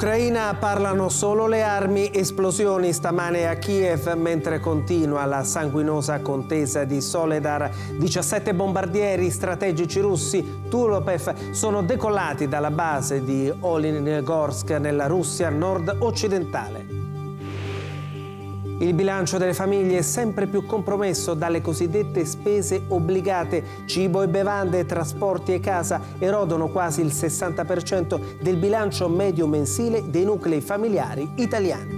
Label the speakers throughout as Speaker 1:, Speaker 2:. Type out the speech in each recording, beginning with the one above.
Speaker 1: Ucraina parlano solo le armi, esplosioni stamane a Kiev mentre continua la sanguinosa contesa di Soledar. 17 bombardieri strategici russi Turopev sono decollati dalla base di Olinegorsk nella Russia nord-occidentale. Il bilancio delle famiglie è sempre più compromesso dalle cosiddette spese obbligate. Cibo e bevande, trasporti e casa erodono quasi il 60% del bilancio medio mensile dei nuclei familiari italiani.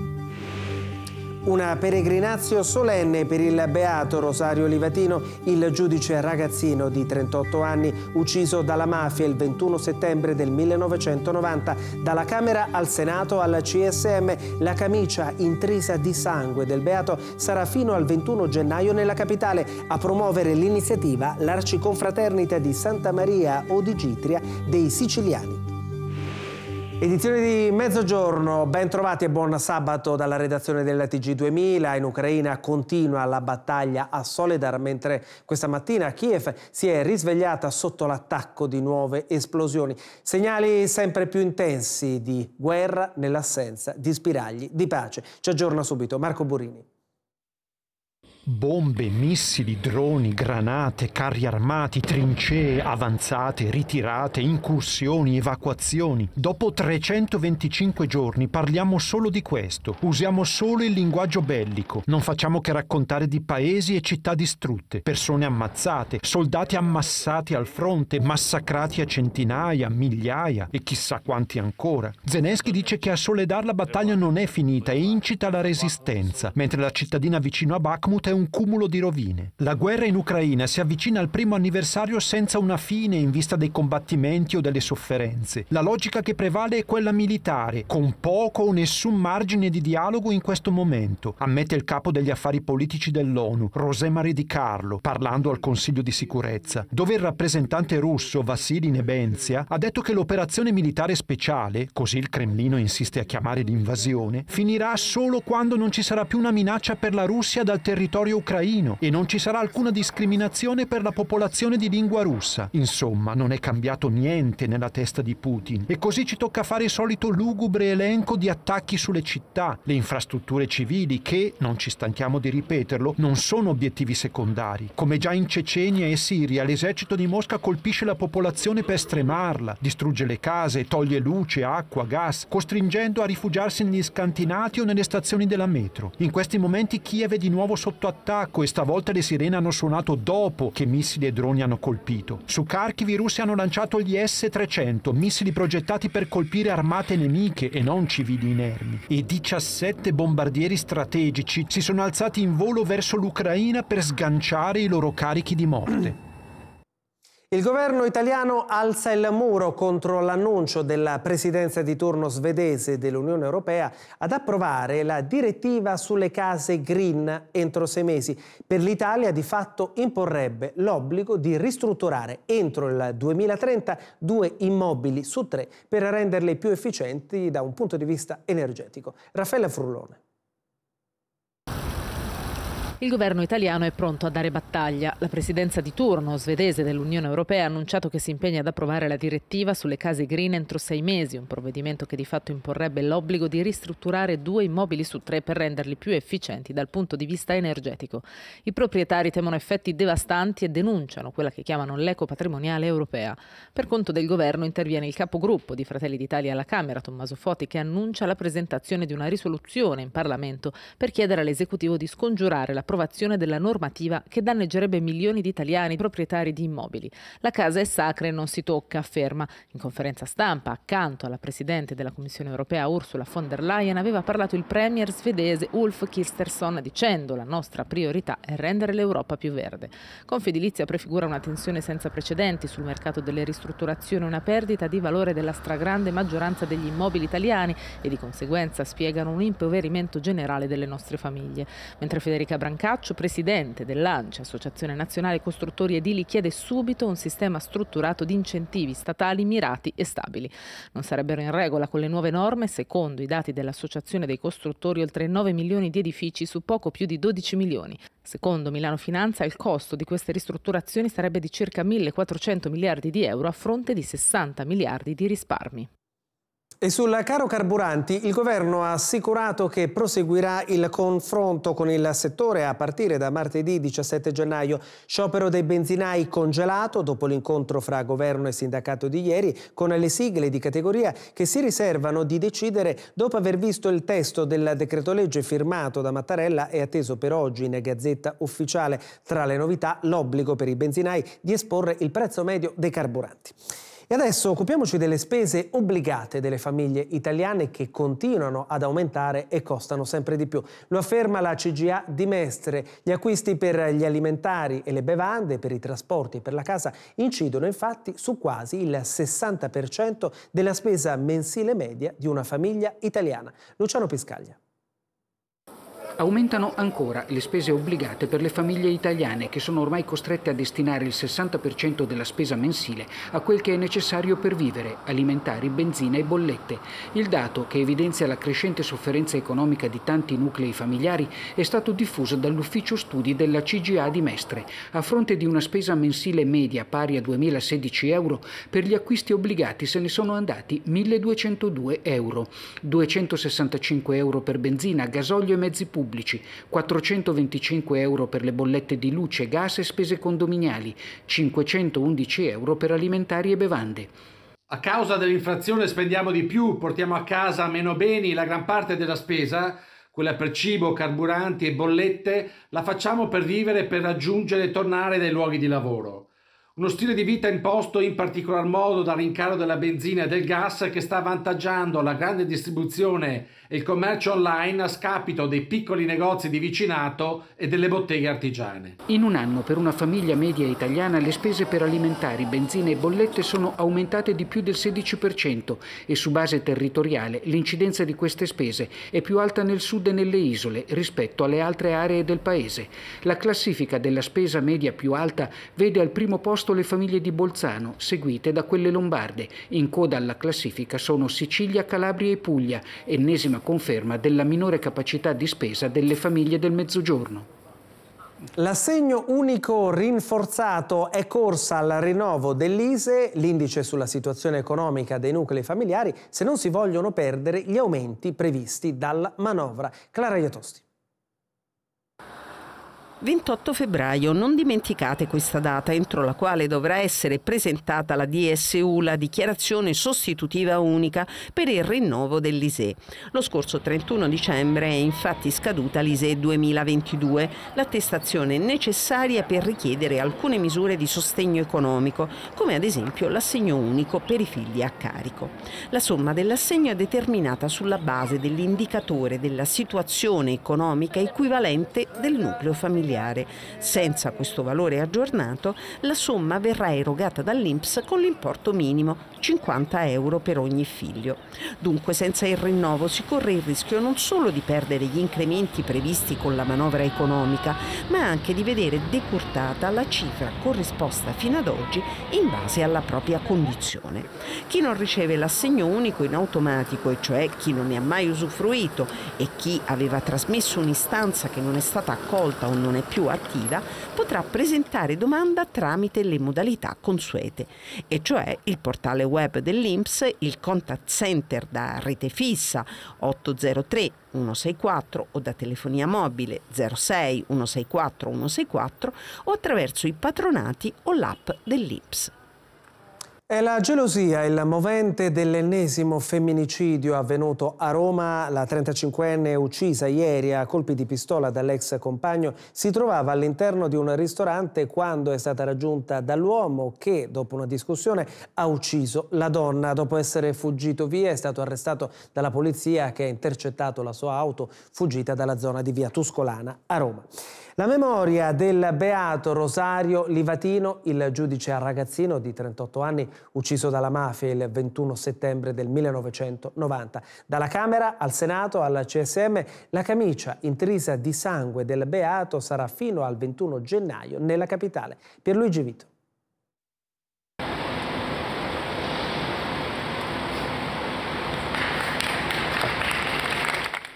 Speaker 1: Una peregrinazio solenne per il beato Rosario Livatino, il giudice ragazzino di 38 anni ucciso dalla mafia il 21 settembre del 1990. Dalla Camera al Senato alla CSM la camicia intrisa di sangue del beato sarà fino al 21 gennaio nella capitale a promuovere l'iniziativa l'Arciconfraternita di Santa Maria Odigitria dei Siciliani. Edizione di mezzogiorno, ben trovati e buon sabato dalla redazione della TG2000. In Ucraina continua la battaglia a Soledar, mentre questa mattina Kiev si è risvegliata sotto l'attacco di nuove esplosioni. Segnali sempre più intensi di guerra nell'assenza di spiragli di pace. Ci aggiorna subito Marco Burini.
Speaker 2: Bombe, missili, droni, granate, carri armati, trincee, avanzate, ritirate, incursioni, evacuazioni. Dopo 325 giorni parliamo solo di questo. Usiamo solo il linguaggio bellico. Non facciamo che raccontare di paesi e città distrutte, persone ammazzate, soldati ammassati al fronte, massacrati a centinaia, migliaia e chissà quanti ancora. Zelensky dice che a Soledar la battaglia non è finita e incita la resistenza, mentre la cittadina vicino a Bakhmut è un un cumulo di rovine. La guerra in Ucraina si avvicina al primo anniversario senza una fine in vista dei combattimenti o delle sofferenze. La logica che prevale è quella militare, con poco o nessun margine di dialogo in questo momento, ammette il capo degli affari politici dell'ONU, Rosemary Di Carlo, parlando al Consiglio di sicurezza, dove il rappresentante russo Vassili Nebenzia ha detto che l'operazione militare speciale, così il Cremlino insiste a chiamare l'invasione, finirà solo quando non ci sarà più una minaccia per la Russia dal territorio territorio ucraino e non ci sarà alcuna discriminazione per la popolazione di lingua russa. Insomma, non è cambiato niente nella testa di Putin e così ci tocca fare il solito lugubre elenco di attacchi sulle città, le infrastrutture civili che, non ci stanchiamo di ripeterlo, non sono obiettivi secondari. Come già in Cecenia e Siria, l'esercito di Mosca colpisce la popolazione per stremarla, distrugge le case, toglie luce, acqua, gas, costringendo a rifugiarsi negli scantinati o nelle stazioni della metro. In questi momenti Kiev è di nuovo sotto attacco e stavolta le sirene hanno suonato dopo che missili e droni hanno colpito. Su Kharkiv i russi hanno lanciato gli S-300, missili progettati per colpire armate nemiche e non civili inermi. E 17 bombardieri strategici si sono alzati in volo verso l'Ucraina per sganciare i loro carichi di morte.
Speaker 1: Il governo italiano alza il muro contro l'annuncio della presidenza di turno svedese dell'Unione Europea ad approvare la direttiva sulle case green entro sei mesi. Per l'Italia di fatto imporrebbe l'obbligo di ristrutturare entro il 2030 due immobili su tre per renderle più efficienti da un punto di vista energetico. Raffaella Frullone.
Speaker 3: Il governo italiano è pronto a dare battaglia. La presidenza di turno svedese dell'Unione Europea ha annunciato che si impegna ad approvare la direttiva sulle case green entro sei mesi, un provvedimento che di fatto imporrebbe l'obbligo di ristrutturare due immobili su tre per renderli più efficienti dal punto di vista energetico. I proprietari temono effetti devastanti e denunciano quella che chiamano l'eco patrimoniale europea. Per conto del governo interviene il capogruppo di Fratelli d'Italia alla Camera, Tommaso Foti, che annuncia la presentazione di una risoluzione in Parlamento per chiedere all'esecutivo di scongiurare la l'approvazione della normativa che danneggerebbe milioni di italiani proprietari di immobili. La casa è sacra e non si tocca, afferma. In conferenza stampa, accanto alla Presidente della Commissione europea Ursula von der Leyen, aveva parlato il Premier svedese Ulf Kirstersson dicendo la nostra priorità è rendere l'Europa più verde. Confedilizia prefigura una tensione senza precedenti sul mercato delle ristrutturazioni e una perdita di valore della stragrande maggioranza degli immobili italiani e di conseguenza spiegano un impoverimento generale delle nostre famiglie. Mentre Federica Branca Brancaccio, presidente dell'ANCI, Associazione Nazionale Costruttori Edili, chiede subito un sistema strutturato di incentivi statali mirati e stabili. Non sarebbero in regola con le nuove norme, secondo i dati dell'Associazione dei Costruttori, oltre 9 milioni di edifici su poco più di 12 milioni. Secondo Milano Finanza il costo di queste ristrutturazioni sarebbe di circa 1.400 miliardi di euro a fronte di 60 miliardi di risparmi.
Speaker 1: E sul caro carburanti il governo ha assicurato che proseguirà il confronto con il settore a partire da martedì 17 gennaio. Sciopero dei benzinai congelato dopo l'incontro fra governo e sindacato di ieri con le sigle di categoria che si riservano di decidere dopo aver visto il testo del decreto legge firmato da Mattarella e atteso per oggi in Gazzetta Ufficiale. Tra le novità l'obbligo per i benzinai di esporre il prezzo medio dei carburanti. E adesso occupiamoci delle spese obbligate delle famiglie italiane che continuano ad aumentare e costano sempre di più. Lo afferma la CGA di Mestre. Gli acquisti per gli alimentari e le bevande, per i trasporti e per la casa incidono infatti su quasi il 60% della spesa mensile media di una famiglia italiana. Luciano Piscaglia.
Speaker 4: Aumentano ancora le spese obbligate per le famiglie italiane che sono ormai costrette a destinare il 60% della spesa mensile a quel che è necessario per vivere, alimentari, benzina e bollette. Il dato che evidenzia la crescente sofferenza economica di tanti nuclei familiari è stato diffuso dall'ufficio studi della CGA di Mestre. A fronte di una spesa mensile media pari a 2016 euro, per gli acquisti obbligati se ne sono andati 1202 euro, 265 euro per benzina, gasolio e mezzi pubblici pubblici, 425 euro per le bollette di luce, gas e spese condominiali, 511 euro per alimentari e bevande.
Speaker 2: A causa dell'inflazione spendiamo di più, portiamo a casa meno beni, la gran parte della spesa, quella per cibo, carburanti e bollette, la facciamo per vivere e per raggiungere e tornare dai luoghi di lavoro. Uno stile di vita imposto in particolar modo dal rincaro della benzina e del gas che sta avvantaggiando la grande distribuzione e il commercio online a scapito dei piccoli negozi di vicinato e delle botteghe artigiane.
Speaker 4: In un anno per una famiglia media italiana le spese per alimentari, benzina e bollette sono aumentate di più del 16% e su base territoriale l'incidenza di queste spese è più alta nel sud e nelle isole rispetto alle altre aree del paese. La classifica della spesa media più alta vede al primo posto posto le famiglie di Bolzano, seguite da quelle lombarde. In coda alla classifica sono Sicilia, Calabria e Puglia, ennesima conferma della minore capacità di spesa delle famiglie del Mezzogiorno. L'assegno
Speaker 1: unico rinforzato è corsa al rinnovo dell'ISE, l'indice sulla situazione economica dei nuclei familiari, se non si vogliono perdere gli aumenti previsti dalla manovra. Clara Iatosti.
Speaker 5: 28 febbraio, non dimenticate questa data entro la quale dovrà essere presentata la DSU, la dichiarazione sostitutiva unica per il rinnovo dell'ISE. Lo scorso 31 dicembre è infatti scaduta l'ISE 2022, l'attestazione necessaria per richiedere alcune misure di sostegno economico, come ad esempio l'assegno unico per i figli a carico. La somma dell'assegno è determinata sulla base dell'indicatore della situazione economica equivalente del nucleo familiare familiare. Senza questo valore aggiornato, la somma verrà erogata dall'INPS con l'importo minimo 50 euro per ogni figlio. Dunque senza il rinnovo si corre il rischio non solo di perdere gli incrementi previsti con la manovra economica, ma anche di vedere decurtata la cifra corrisposta fino ad oggi in base alla propria condizione. Chi non riceve l'assegno unico in automatico, e cioè chi non ne ha mai usufruito e chi aveva trasmesso un'istanza che non è stata accolta o non è partecipazione più attiva potrà presentare domanda tramite le modalità consuete, e cioè il portale web dell'INPS, il contact center da rete fissa 803 164 o da telefonia mobile 06 164 164 o attraverso i patronati o l'app dell'IPS. È la gelosia
Speaker 1: il movente dell'ennesimo femminicidio avvenuto a Roma. La 35enne uccisa ieri a colpi di pistola dall'ex compagno si trovava all'interno di un ristorante quando è stata raggiunta dall'uomo che, dopo una discussione, ha ucciso la donna. Dopo essere fuggito via è stato arrestato dalla polizia che ha intercettato la sua auto fuggita dalla zona di via Tuscolana a Roma. La memoria del beato Rosario Livatino, il giudice a ragazzino di 38 anni, ucciso dalla mafia il 21 settembre del 1990. Dalla Camera al Senato, alla CSM, la camicia intrisa di sangue del Beato sarà fino al 21 gennaio nella capitale. Pierluigi Vito.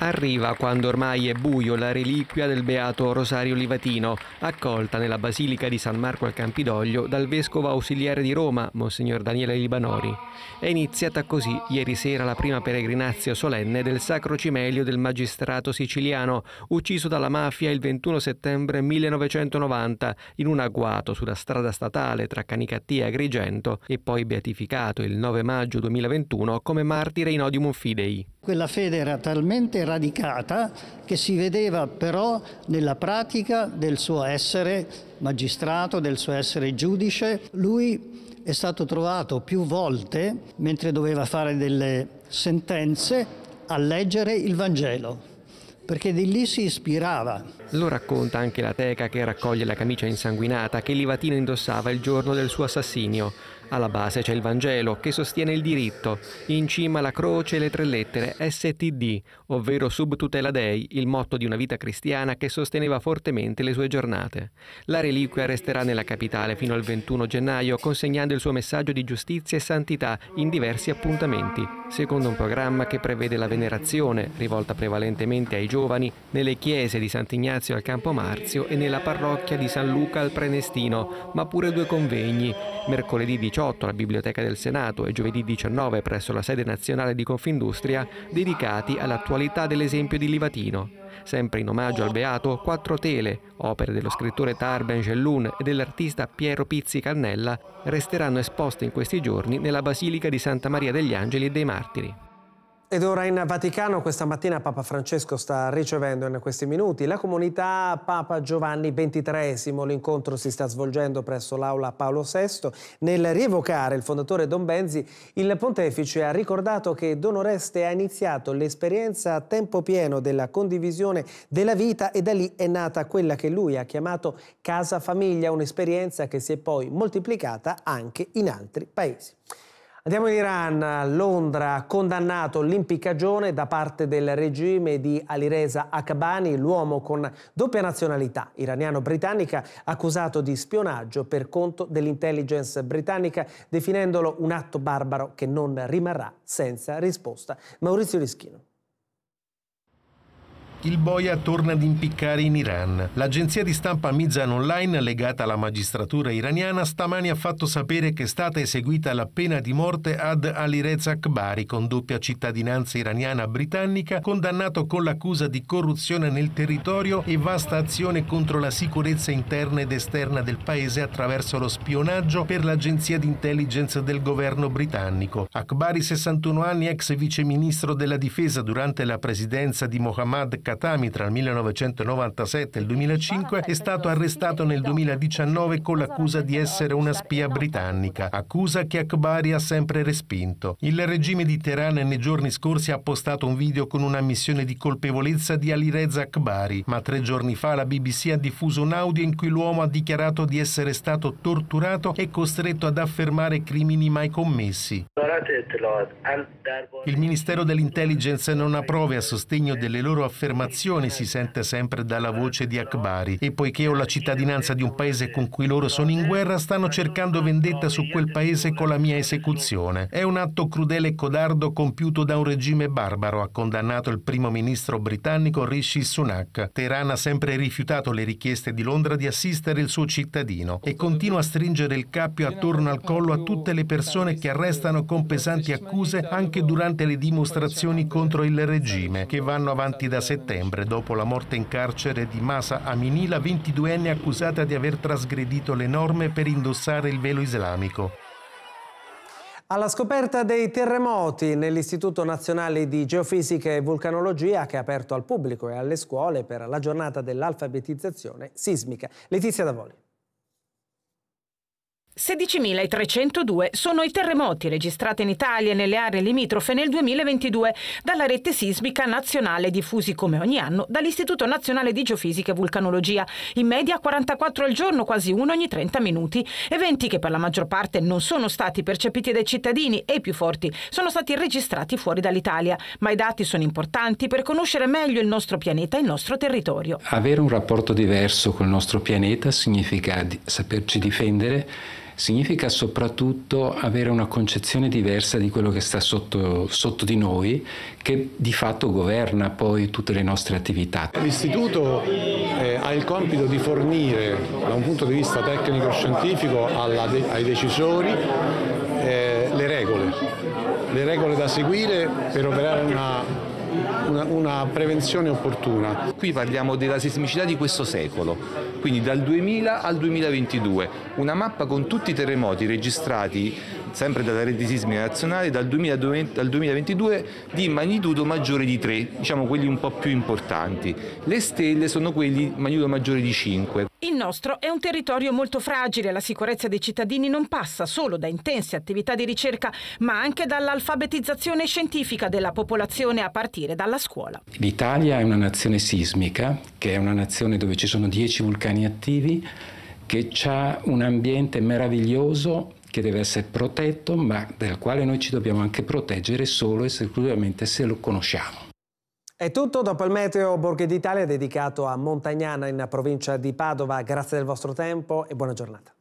Speaker 6: Arriva quando ormai è buio la reliquia del beato Rosario Livatino, accolta nella Basilica di San Marco al Campidoglio dal vescovo ausiliare di Roma, Monsignor Daniele Libanori. È iniziata così ieri sera la prima peregrinazio solenne del Sacro Cimelio del magistrato siciliano, ucciso dalla mafia il 21 settembre 1990 in un agguato sulla strada statale tra Canicattia e Agrigento e poi beatificato il 9 maggio 2021 come martire in Odium Fidei.
Speaker 4: Quella fede era talmente radicata che si vedeva però nella pratica del suo essere magistrato, del suo essere giudice. Lui è stato trovato più volte, mentre doveva fare delle sentenze, a leggere il Vangelo perché di lì si ispirava.
Speaker 6: Lo racconta anche la teca che raccoglie la camicia insanguinata che Livatino indossava il giorno del suo assassinio. Alla base c'è il Vangelo che sostiene il diritto, in cima la croce e le tre lettere STD, ovvero Sub tutela Dei, il motto di una vita cristiana che sosteneva fortemente le sue giornate. La reliquia resterà nella capitale fino al 21 gennaio consegnando il suo messaggio di giustizia e santità in diversi appuntamenti, secondo un programma che prevede la venerazione, rivolta prevalentemente ai giovani, nelle chiese di Sant'Ignazio al Campo Marzio e nella parrocchia di San Luca al Prenestino, ma pure due convegni, mercoledì 18 18 alla Biblioteca del Senato e giovedì 19 presso la sede nazionale di Confindustria dedicati all'attualità dell'esempio di Livatino. Sempre in omaggio al Beato, quattro tele, opere dello scrittore Tarben Gellun e dell'artista Piero Pizzi Cannella, resteranno esposte in questi giorni nella Basilica di Santa Maria degli Angeli e dei Martiri.
Speaker 1: Ed ora in Vaticano questa mattina Papa Francesco sta ricevendo in questi minuti la comunità Papa Giovanni XXIII. L'incontro si sta svolgendo presso l'aula Paolo VI. Nel rievocare il fondatore Don Benzi, il pontefice ha ricordato che Don Oreste ha iniziato l'esperienza a tempo pieno della condivisione della vita e da lì è nata quella che lui ha chiamato casa famiglia, un'esperienza che si è poi moltiplicata anche in altri paesi. Andiamo in Iran, Londra, condannato l'impiccagione da parte del regime di Alireza Akbani, l'uomo con doppia nazionalità iraniano-britannica, accusato di spionaggio per conto dell'intelligence britannica, definendolo un atto barbaro che non rimarrà senza risposta. Maurizio Rischino
Speaker 7: il boia torna ad impiccare in Iran. L'agenzia di stampa Mizan Online, legata alla magistratura iraniana, stamani ha fatto sapere che è stata eseguita la pena di morte ad Ali Reza Akbari, con doppia cittadinanza iraniana-britannica, condannato con l'accusa di corruzione nel territorio e vasta azione contro la sicurezza interna ed esterna del paese attraverso lo spionaggio per l'agenzia di intelligence del governo britannico. Akbari, 61 anni, ex viceministro della difesa durante la presidenza di Mohammad Qasem, Katami tra il 1997 e il 2005 è stato arrestato nel 2019 con l'accusa di essere una spia britannica, accusa che Akbari ha sempre respinto. Il regime di Teheran nei giorni scorsi ha postato un video con una missione di colpevolezza di Alireza Akbari, ma tre giorni fa la BBC ha diffuso un audio in cui l'uomo ha dichiarato di essere stato torturato e costretto ad affermare crimini mai commessi. Il Ministero dell'Intelligence non ha prove a sostegno delle loro affermazioni trasformazione si sente sempre dalla voce di Akbari e poiché ho la cittadinanza di un paese con cui loro sono in guerra, stanno cercando vendetta su quel paese con la mia esecuzione. È un atto crudele e codardo compiuto da un regime barbaro, ha condannato il primo ministro britannico Rishi Sunak. Teheran ha sempre rifiutato le richieste di Londra di assistere il suo cittadino e continua a stringere il cappio attorno al collo a tutte le persone che arrestano con pesanti accuse anche durante le dimostrazioni contro il regime, che vanno avanti da settimane settembre, dopo la morte in carcere di Masa Amini, la 22enne accusata di aver trasgredito le norme per indossare il velo islamico.
Speaker 1: Alla scoperta dei terremoti nell'Istituto Nazionale di Geofisica e Vulcanologia che è aperto al pubblico e alle scuole per la giornata dell'alfabetizzazione sismica. Letizia Davoli.
Speaker 3: 16.302 sono i terremoti registrati in Italia e nelle aree limitrofe nel 2022 dalla rete sismica nazionale diffusi come ogni anno dall'Istituto Nazionale di Geofisica e Vulcanologia, in media 44 al giorno, quasi uno ogni 30 minuti, eventi che per la maggior parte non sono stati percepiti dai cittadini e i più forti sono stati registrati fuori dall'Italia, ma i dati sono importanti per conoscere meglio il nostro pianeta e il nostro territorio.
Speaker 4: Avere un rapporto diverso col nostro pianeta significa saperci difendere significa soprattutto avere una concezione diversa di quello che sta sotto, sotto, di noi, che di fatto governa poi tutte le
Speaker 2: nostre attività. L'istituto eh, ha il compito di fornire, da un punto di vista tecnico-scientifico, de- ai decisori eh, le regole, le regole da seguire per operare una una, una prevenzione
Speaker 6: opportuna. Qui parliamo della sismicità di questo secolo, quindi dal 2000 al 2022, una mappa con tutti i terremoti registrati sempre dalla rete sismica nazionale, dal, 2020, dal 2022 di magnitudo maggiore di 3, diciamo quelli un po' più importanti. Le stelle sono quelli magnitudo maggiore di 5.
Speaker 3: Il nostro è un territorio molto fragile, la sicurezza dei cittadini non passa solo da intense attività di ricerca, ma anche dall'alfabetizzazione scientifica della popolazione a partire dalla scuola.
Speaker 4: L'Italia è una nazione sismica, che è una nazione dove ci sono 10 vulcani attivi, che ha un ambiente meraviglioso che deve essere protetto, ma dal quale noi ci dobbiamo anche proteggere solo e esclusivamente se lo conosciamo.
Speaker 1: È tutto dopo il meteo Borghe d'Italia dedicato a Montagnana in provincia di Padova. Grazie del vostro tempo e buona giornata.